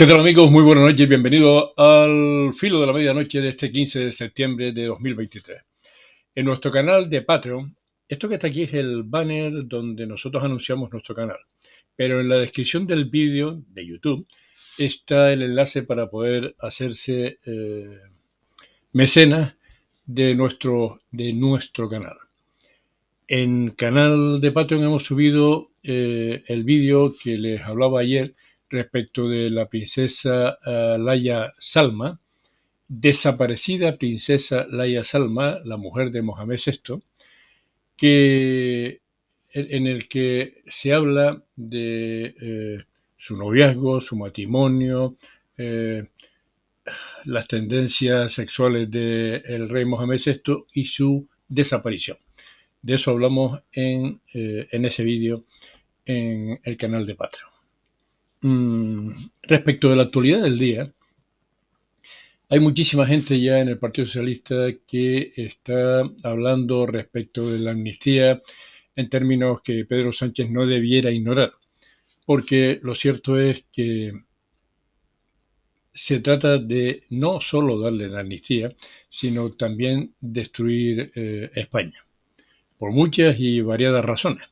¿Qué tal amigos? Muy buenas noches, y bienvenidos al filo de la medianoche de este 15 de septiembre de 2023. En nuestro canal de Patreon, esto que está aquí es el banner donde nosotros anunciamos nuestro canal, pero en la descripción del vídeo de YouTube está el enlace para poder hacerse eh, mecenas de nuestro, de nuestro canal. En canal de Patreon hemos subido eh, el vídeo que les hablaba ayer, respecto de la princesa Laya eh, Laia Salma, desaparecida princesa Laia Salma, la mujer de Mohamed VI, que, en el que se habla de eh, su noviazgo, su matrimonio, eh, las tendencias sexuales del rey Mohamed VI y su desaparición. De eso hablamos en, en ese vídeo en el canal de Patreon. Mm, respecto de la actualidad del día, hay muchísima gente ya en el Partido Socialista que está hablando respecto de la amnistía en términos que Pedro Sánchez no debiera ignorar, porque lo cierto es que se trata de no solo darle la amnistía, sino también destruir eh, España, por muchas y variadas razones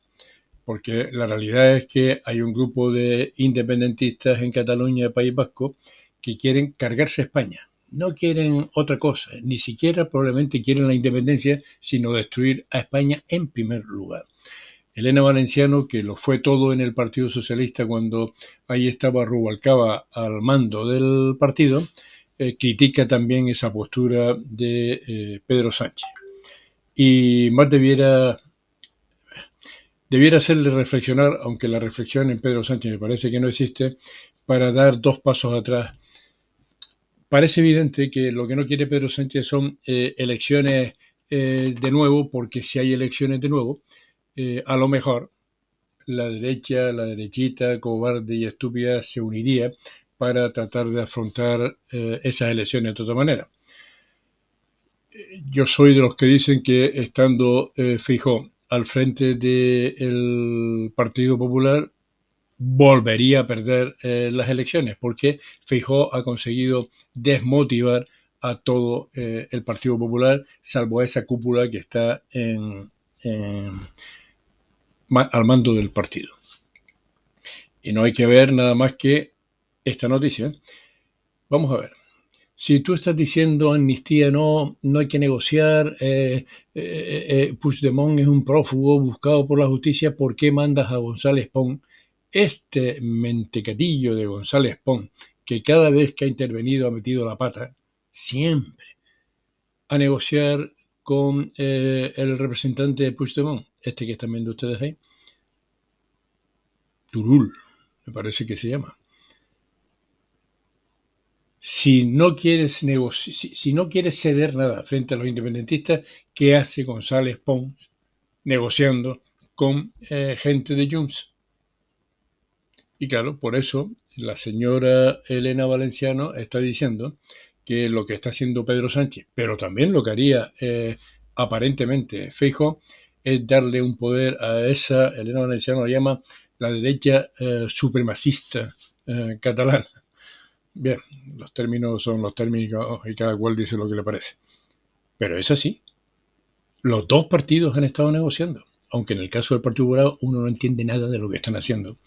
porque la realidad es que hay un grupo de independentistas en Cataluña y País Vasco que quieren cargarse a España. No quieren otra cosa, ni siquiera probablemente quieren la independencia, sino destruir a España en primer lugar. Elena Valenciano, que lo fue todo en el Partido Socialista cuando ahí estaba Rubalcaba al mando del partido, eh, critica también esa postura de eh, Pedro Sánchez. Y más debiera debiera hacerle reflexionar, aunque la reflexión en Pedro Sánchez me parece que no existe, para dar dos pasos atrás. Parece evidente que lo que no quiere Pedro Sánchez son eh, elecciones eh, de nuevo, porque si hay elecciones de nuevo, eh, a lo mejor la derecha, la derechita, cobarde y estúpida se uniría para tratar de afrontar esas elecciones de otra manera. Yo soy de los que dicen que estando fijo al frente del Partido Popular volvería a perder eh, las elecciones porque Fijó ha conseguido desmotivar a todo eh, el Partido Popular, salvo a esa cúpula que está en, al mando del partido. Y no hay que ver nada más que esta noticia. Vamos a ver si tú estás diciendo amnistía no, no hay que negociar, eh, eh, eh, eh, Puigdemont es un prófugo buscado por la justicia, ¿por qué mandas a González Pon? Este mentecatillo de González Pon, que cada vez que ha intervenido ha metido la pata, siempre, a negociar con el representante de Puigdemont, este que están viendo ustedes ahí, Turul, me parece que se llama si no quieres si, no quieres ceder nada frente a los independentistas, ¿qué hace González Pons negociando con eh, gente de Junts? Y claro, por eso la señora Elena Valenciano está diciendo que lo que está haciendo Pedro Sánchez, pero también lo que haría eh, aparentemente Feijo, es darle un poder a esa, Elena Valenciano la llama la derecha eh, supremacista catalana Bien, los términos son los términos y cada cual dice lo que le parece. Pero es así. Los dos partidos han estado negociando, aunque en el caso del Partido Popular uno no entiende nada de lo que están haciendo,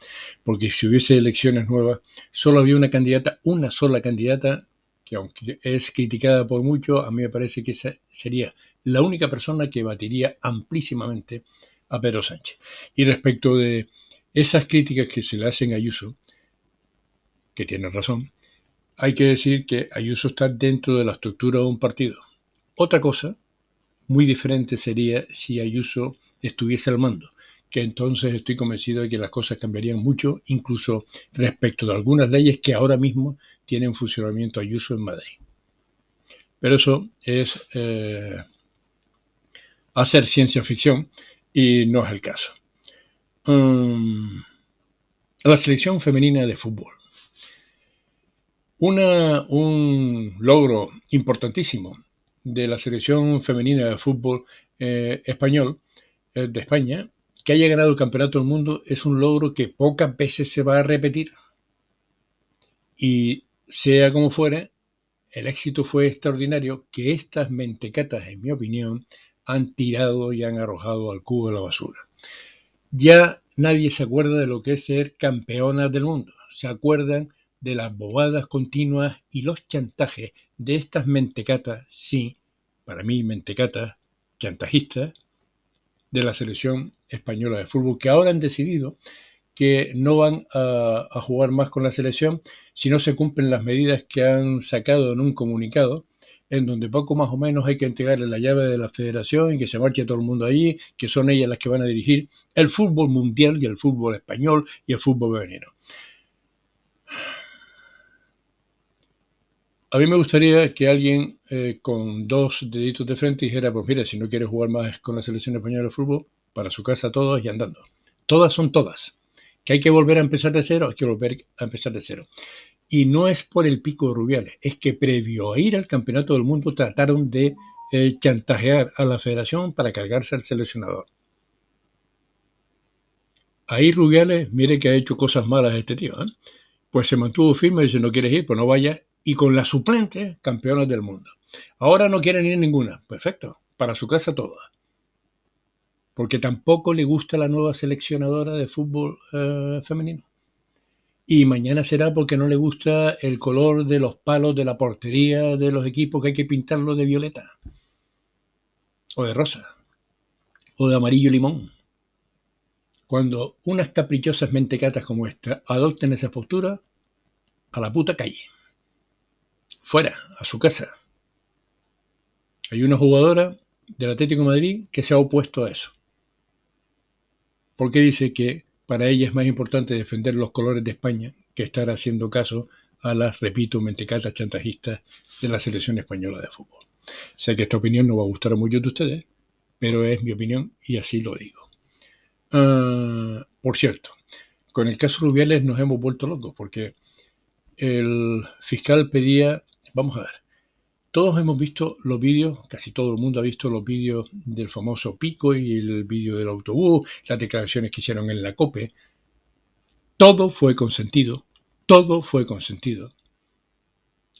porque si hubiese elecciones nuevas, solo había una candidata, una sola candidata, que aunque es criticada por mucho, a mí me parece que esa sería la única persona que batiría amplísimamente a Pedro Sánchez. Y respecto de esas críticas que se le hacen a Ayuso, que tiene razón, hay que decir que Ayuso está dentro de la estructura de un partido. Otra cosa muy diferente sería si Ayuso estuviese al mando, que entonces estoy convencido de que las cosas cambiarían mucho, incluso respecto de algunas leyes que ahora mismo tienen funcionamiento Ayuso en Madrid. Pero eso es eh, hacer ciencia ficción y no es el caso. Mm, la selección femenina de fútbol un logro importantísimo de la selección femenina de fútbol eh, español eh, de España, que haya ganado el Campeonato del Mundo, es un logro que pocas veces se va a repetir. Y sea como fuera, el éxito fue extraordinario que estas mentecatas, en mi opinión, han tirado y han arrojado al cubo de la basura. Ya nadie se acuerda de lo que es ser campeonas del mundo. Se acuerdan de las bobadas continuas y los chantajes de estas mentecatas, sí, para mí mentecatas, chantajistas, de la selección española de fútbol, que ahora han decidido que no van a, jugar más con la selección si no se cumplen las medidas que han sacado en un comunicado, en donde poco más o menos hay que entregarle la llave de la federación y que se marche todo el mundo ahí, que son ellas las que van a dirigir el fútbol mundial y el fútbol español y el fútbol veneno. A mí me gustaría que alguien eh, con dos deditos de frente dijera, pues mire, si no quieres jugar más con la selección española de fútbol, para su casa todos y andando. Todas son todas. Que hay que volver a empezar de cero, hay que volver a empezar de cero. Y no es por el pico de Rubiales, es que previo a ir al Campeonato del Mundo trataron de eh, chantajear a la federación para cargarse al seleccionador. Ahí Rubiales, mire que ha hecho cosas malas este tío, ¿eh? pues se mantuvo firme y dice, no quieres ir, pues no vayas y con la suplente campeonas del mundo. Ahora no quieren ir ninguna. Perfecto. Para su casa toda Porque tampoco le gusta la nueva seleccionadora de fútbol eh, femenino. Y mañana será porque no le gusta el color de los palos de la portería de los equipos que hay que pintarlo de violeta. O de rosa. O de amarillo limón. Cuando unas caprichosas mentecatas como esta adopten esa postura, a la puta calle fuera, a su casa. Hay una jugadora del Atlético Madrid que se ha opuesto a eso. Porque dice que para ella es más importante defender los colores de España que estar haciendo caso a las, repito, mentecatas chantajistas de la selección española de fútbol. Sé que esta opinión no va a gustar a muchos de ustedes, pero es mi opinión y así lo digo. Ah, por cierto, con el caso Rubiales nos hemos vuelto locos porque el fiscal pedía Vamos a ver. Todos hemos visto los vídeos, casi todo el mundo ha visto los vídeos del famoso pico y el vídeo del autobús, las declaraciones que hicieron en la COPE. Todo fue consentido, todo fue consentido.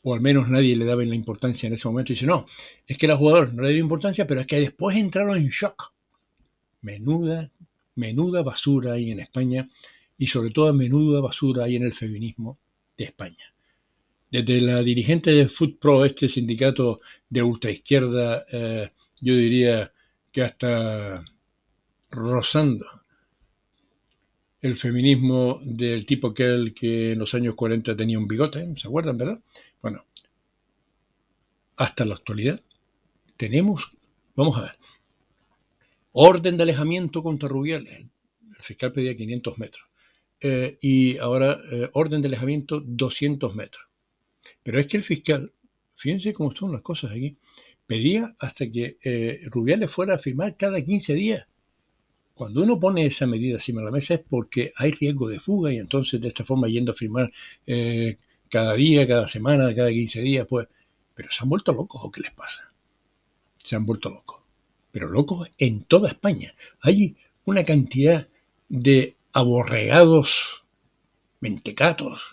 O al menos nadie le daba la importancia en ese momento. Y dice, no, es que el jugador no le dio importancia, pero es que después entraron en shock. Menuda, menuda basura hay en España y sobre todo menuda basura hay en el feminismo de España. Desde la dirigente de Food Pro, este sindicato de ultraizquierda, eh, yo diría que hasta rozando el feminismo del tipo que el que en los años 40 tenía un bigote, ¿se acuerdan, verdad? Bueno, hasta la actualidad tenemos, vamos a ver, orden de alejamiento contra Rubiales, el fiscal pedía 500 metros, eh, y ahora eh, orden de alejamiento 200 metros. Pero es que el fiscal, fíjense cómo son las cosas aquí, pedía hasta que eh, Rubiales fuera a firmar cada 15 días. Cuando uno pone esa medida encima de la mesa es porque hay riesgo de fuga y entonces de esta forma yendo a firmar eh, cada día, cada semana, cada 15 días, pues... Pero se han vuelto locos o qué les pasa? Se han vuelto locos. Pero locos en toda España. Hay una cantidad de aborregados mentecatos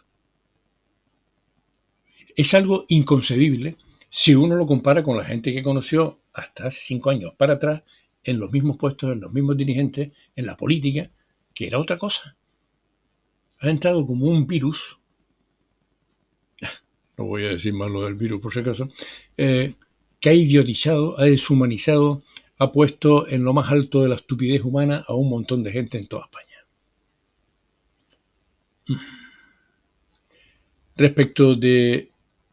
es algo inconcebible si uno lo compara con la gente que conoció hasta hace cinco años para atrás, en los mismos puestos, en los mismos dirigentes, en la política, que era otra cosa. Ha entrado como un virus, no voy a decir más lo del virus por si acaso, eh, que ha idiotizado, ha deshumanizado, ha puesto en lo más alto de la estupidez humana a un montón de gente en toda España. Mm. Respecto de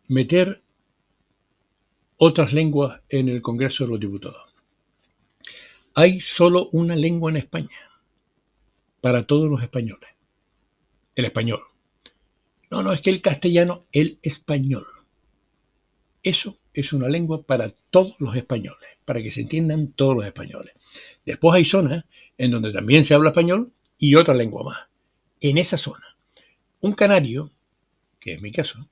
meter otras lenguas en el Congreso de los Diputados. Hay solo una lengua en España para todos los españoles, el español. No, no, es que el castellano, el español. Eso es una lengua para todos los españoles, para que se entiendan todos los españoles. Después hay zonas en donde también se habla español y otra lengua más. En esa zona, un canario, que es mi caso,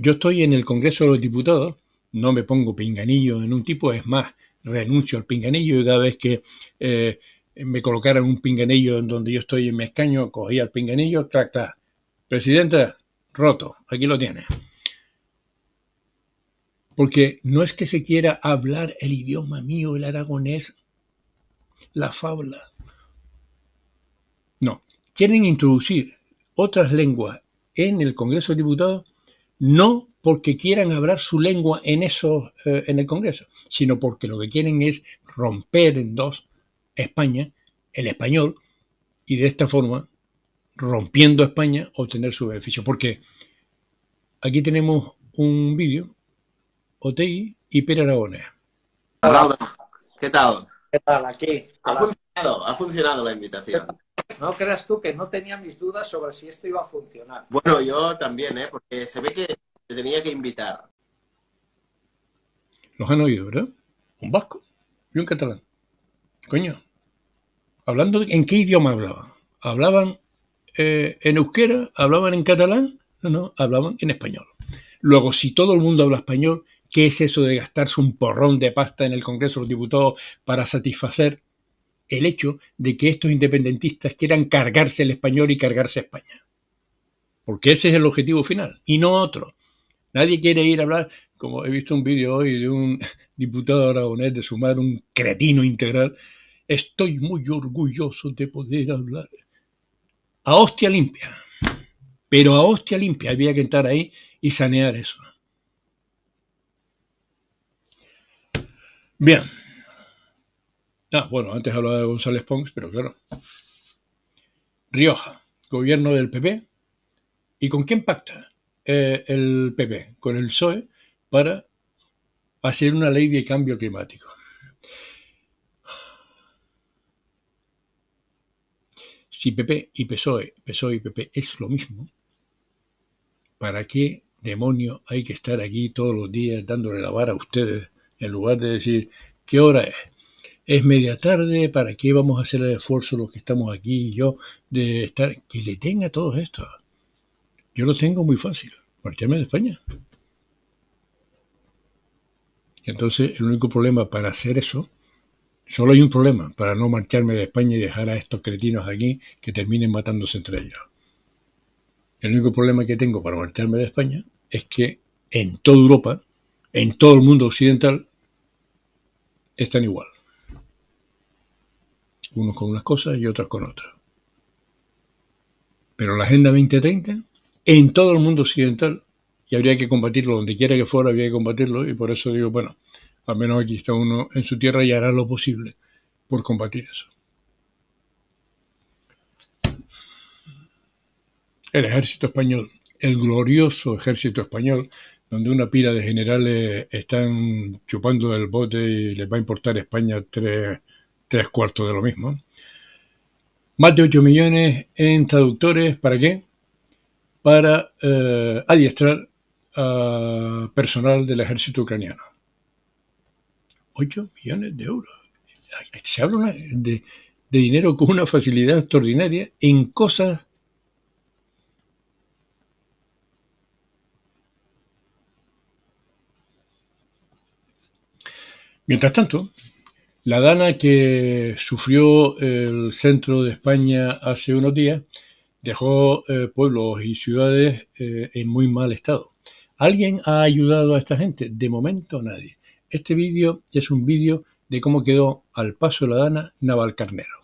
yo estoy en el Congreso de los Diputados, no me pongo pinganillo en un tipo, es más, renuncio al pinganillo y cada vez que eh, me colocaran un pinganillo en donde yo estoy en mi escaño, cogía el pinganillo, tracta, Presidenta, roto, aquí lo tiene. Porque no es que se quiera hablar el idioma mío, el aragonés, la fábula. No, quieren introducir otras lenguas en el Congreso de Diputados no porque quieran hablar su lengua en, eso, eh, en el Congreso, sino porque lo que quieren es romper en dos España, el español, y de esta forma, rompiendo España, obtener su beneficio. Porque aquí tenemos un vídeo, Otegi y Pere Aragones. ¿Qué tal? ¿Qué tal? Aquí. Ha funcionado, ha funcionado la invitación. No creas tú que no tenía mis dudas sobre si esto iba a funcionar. Bueno, yo también, ¿eh? porque se ve que te tenía que invitar. Los han oído, ¿verdad? Un vasco y un catalán. Coño. Hablando en qué idioma hablaban. Hablaban eh, en euskera, hablaban en catalán, no, no, hablaban en español. Luego, si todo el mundo habla español, ¿qué es eso de gastarse un porrón de pasta en el Congreso de los Diputados para satisfacer el hecho de que estos independentistas quieran cargarse el español y cargarse España. Porque ese es el objetivo final y no otro. Nadie quiere ir a hablar, como he visto un vídeo hoy de un diputado aragonés de sumar un cretino integral. Estoy muy orgulloso de poder hablar. A hostia limpia. Pero a hostia limpia había que entrar ahí y sanear eso. Bien. Ah, bueno, antes hablaba de González Pons, pero claro. Rioja, gobierno del PP. ¿Y con quién pacta eh, el PP? Con el PSOE para hacer una ley de cambio climático. Si PP y PSOE, PSOE y PP es lo mismo, ¿para qué demonio hay que estar aquí todos los días dándole la vara a ustedes en lugar de decir qué hora es? Es media tarde, ¿para qué vamos a hacer el esfuerzo los que estamos aquí y yo de estar? Que le tenga todo esto. Yo lo tengo muy fácil, marcharme de España. Entonces, el único problema para hacer eso, solo hay un problema, para no marcharme de España y dejar a estos cretinos aquí que terminen matándose entre ellos. El único problema que tengo para marcharme de España es que en toda Europa, en todo el mundo occidental, están igual unos con unas cosas y otros con otras. Pero la Agenda 2030, en todo el mundo occidental, y habría que combatirlo donde quiera que fuera, habría que combatirlo, y por eso digo, bueno, al menos aquí está uno en su tierra y hará lo posible por combatir eso. El ejército español, el glorioso ejército español, donde una pila de generales están chupando el bote y les va a importar España tres tres cuartos de lo mismo. Más de 8 millones en traductores, ¿para qué? Para eh, adiestrar a personal del ejército ucraniano. 8 millones de euros. Se habla de, de dinero con una facilidad extraordinaria en cosas Mientras tanto, la dana que sufrió el centro de España hace unos días dejó eh, pueblos y ciudades eh, en muy mal estado. ¿Alguien ha ayudado a esta gente? De momento nadie. Este vídeo es un vídeo de cómo quedó al paso la dana Navalcarnero.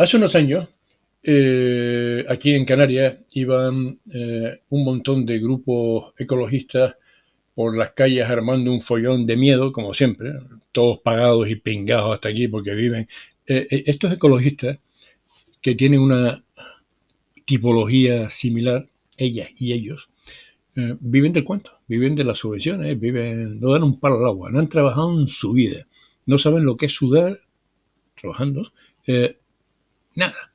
Hace unos años, eh, aquí en Canarias, iban eh, un montón de grupos ecologistas por las calles armando un follón de miedo, como siempre, todos pagados y pingados hasta aquí porque viven. Eh, estos ecologistas que tienen una tipología similar, ellas y ellos, viven del cuento, viven de las subvenciones, viven, no dan un palo al agua, no han trabajado en su vida, no saben lo que es sudar trabajando, nada.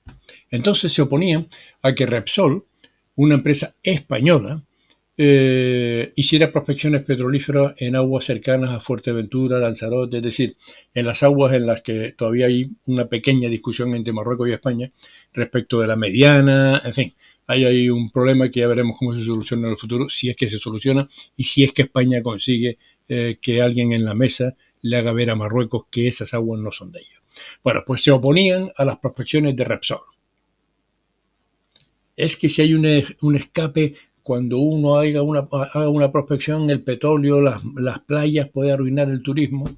Entonces se oponían a que Repsol, una empresa española, eh, hiciera prospecciones petrolíferas en aguas cercanas a Fuerteventura, Lanzarote, es decir, en las aguas en las que todavía hay una pequeña discusión entre Marruecos y España respecto de la mediana, en fin, ahí hay un problema que ya veremos cómo se soluciona en el futuro, si es que se soluciona y si es que España consigue eh, que alguien en la mesa le haga ver a Marruecos que esas aguas no son de ellos. Bueno, pues se oponían a las prospecciones de Repsol. Es que si hay un, escape, cuando uno haga una, prospección, el petróleo, las, playas, puede arruinar el turismo.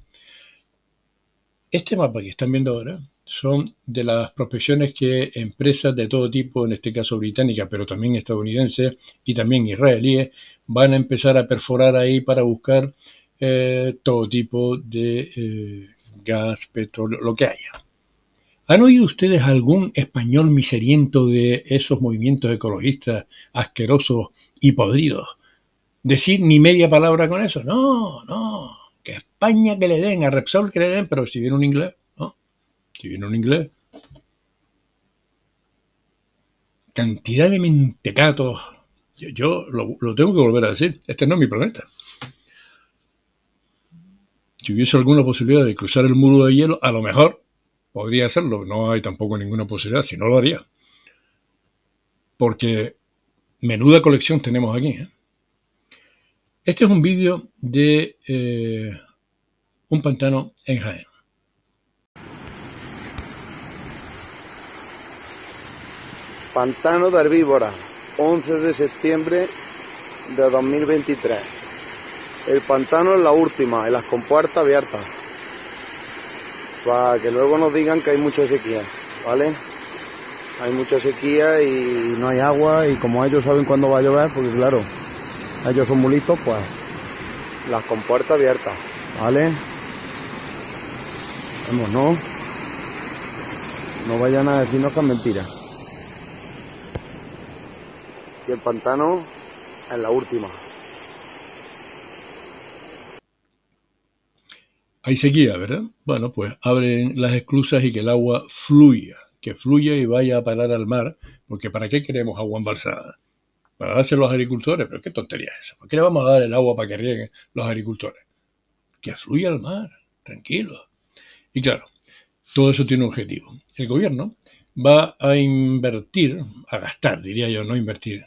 Este mapa que están viendo ahora son de las prospecciones que empresas de todo tipo, en este caso británicas, pero también estadounidenses y también israelíes, van a empezar a perforar ahí para buscar eh, todo tipo de eh, gas, petróleo, lo que haya. ¿Han oído ustedes algún español miseriento de esos movimientos ecologistas asquerosos y podridos decir ni media palabra con eso? No, no. Que España que le den, a Repsol que le den, pero si viene un inglés, ¿no? Si viene un inglés. Cantidad de mentecatos. Yo, lo tengo que volver a decir. Este no es mi planeta si hubiese alguna posibilidad de cruzar el muro de hielo, a lo mejor podría hacerlo. No hay tampoco ninguna posibilidad, si no lo haría. Porque menuda colección tenemos aquí. ¿eh? Este es un vídeo de eh, un pantano en Jaén. Pantano de Herbívora, 11 de septiembre de 2023. El pantano es la última, y las compuertas abiertas. Para que luego nos digan que hay mucha sequía, ¿vale? Hay mucha sequía y no hay agua y como ellos saben cuándo va a llover, porque claro, ellos son mulitos, pues las compuertas abiertas, ¿vale? Vamos, no. No vayan a decirnos que es mentira. Y el pantano es la última. Hay sequía, ¿verdad? Bueno, pues abren las esclusas y que el agua fluya, que fluya y vaya a parar al mar, porque ¿para qué queremos agua embalsada? Para darse a los agricultores, pero qué tontería es eso. ¿Por qué le vamos a dar el agua para que rieguen los agricultores? Que fluya al mar, tranquilo. Y claro, todo eso tiene un objetivo. El gobierno va a invertir, a gastar, diría yo, no invertir,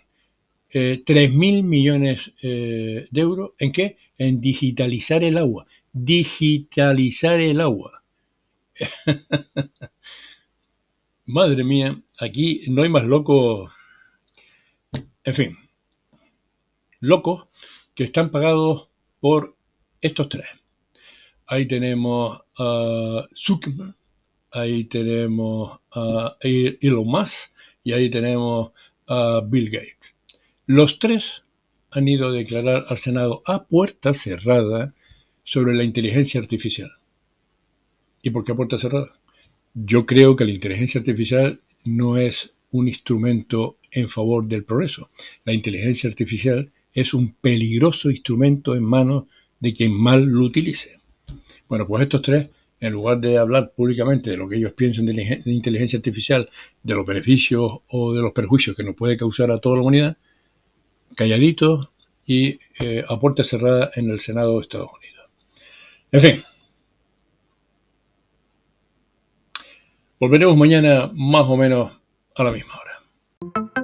eh, 3.000 millones eh, de euros en qué? En digitalizar el agua digitalizar el agua. Madre mía, aquí no hay más locos, en fin, locos que están pagados por estos tres. Ahí tenemos a Zuckerberg, ahí tenemos a Elon Musk y ahí tenemos a Bill Gates. Los tres han ido a declarar al Senado a puerta cerrada sobre la inteligencia artificial. ¿Y por qué puerta cerrada? Yo creo que la inteligencia artificial no es un instrumento en favor del progreso. La inteligencia artificial es un peligroso instrumento en manos de quien mal lo utilice. Bueno, pues estos tres, en lugar de hablar públicamente de lo que ellos piensan de la inteligencia artificial, de los beneficios o de los perjuicios que nos puede causar a toda la humanidad, calladitos y eh, a puerta cerrada en el Senado de Estados Unidos. En fin. Volveremos mañana más o menos a la misma hora.